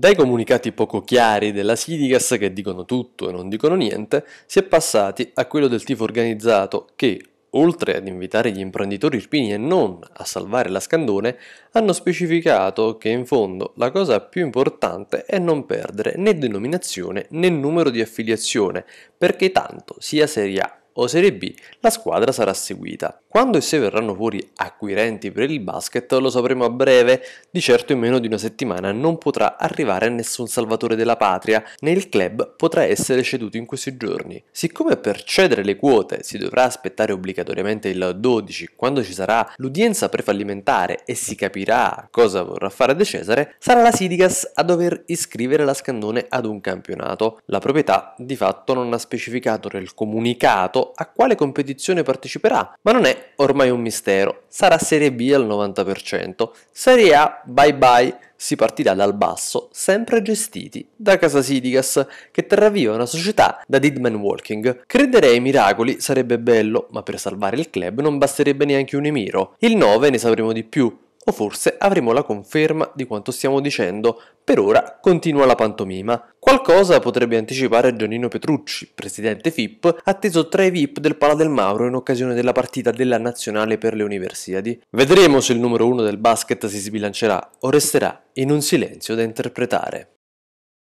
Dai comunicati poco chiari della Sidigas che dicono tutto e non dicono niente, si è passati a quello del tifo organizzato che, oltre ad invitare gli imprenditori irpini e non a salvare la Scandone, hanno specificato che in fondo la cosa più importante è non perdere né denominazione né numero di affiliazione, perché tanto sia Serie A o Serie B, la squadra sarà seguita. Quando e se verranno fuori acquirenti per il basket lo sapremo a breve, di certo in meno di una settimana non potrà arrivare nessun salvatore della patria, né il club potrà essere ceduto in questi giorni. Siccome per cedere le quote si dovrà aspettare obbligatoriamente il 12, quando ci sarà l'udienza prefallimentare e si capirà cosa vorrà fare De Cesare, sarà la Sidigas a dover iscrivere la Scandone ad un campionato. La proprietà di fatto non ha specificato nel comunicato a quale competizione parteciperà, ma non è ormai un mistero, sarà Serie B al 90%, Serie A bye bye, si partirà dal basso, sempre gestiti da Casa Sidigas, che terrà viva una società da Deadman Walking. Credere ai miracoli sarebbe bello, ma per salvare il club non basterebbe neanche un Emiro. Il 9 ne sapremo di più, o forse avremo la conferma di quanto stiamo dicendo. Per ora continua la pantomima. Qualcosa potrebbe anticipare Giannino Petrucci, presidente FIP, atteso tra i VIP del Pala del Mauro in occasione della partita della nazionale per le Universiadi. Vedremo se il numero uno del basket si sbilancerà o resterà in un silenzio da interpretare.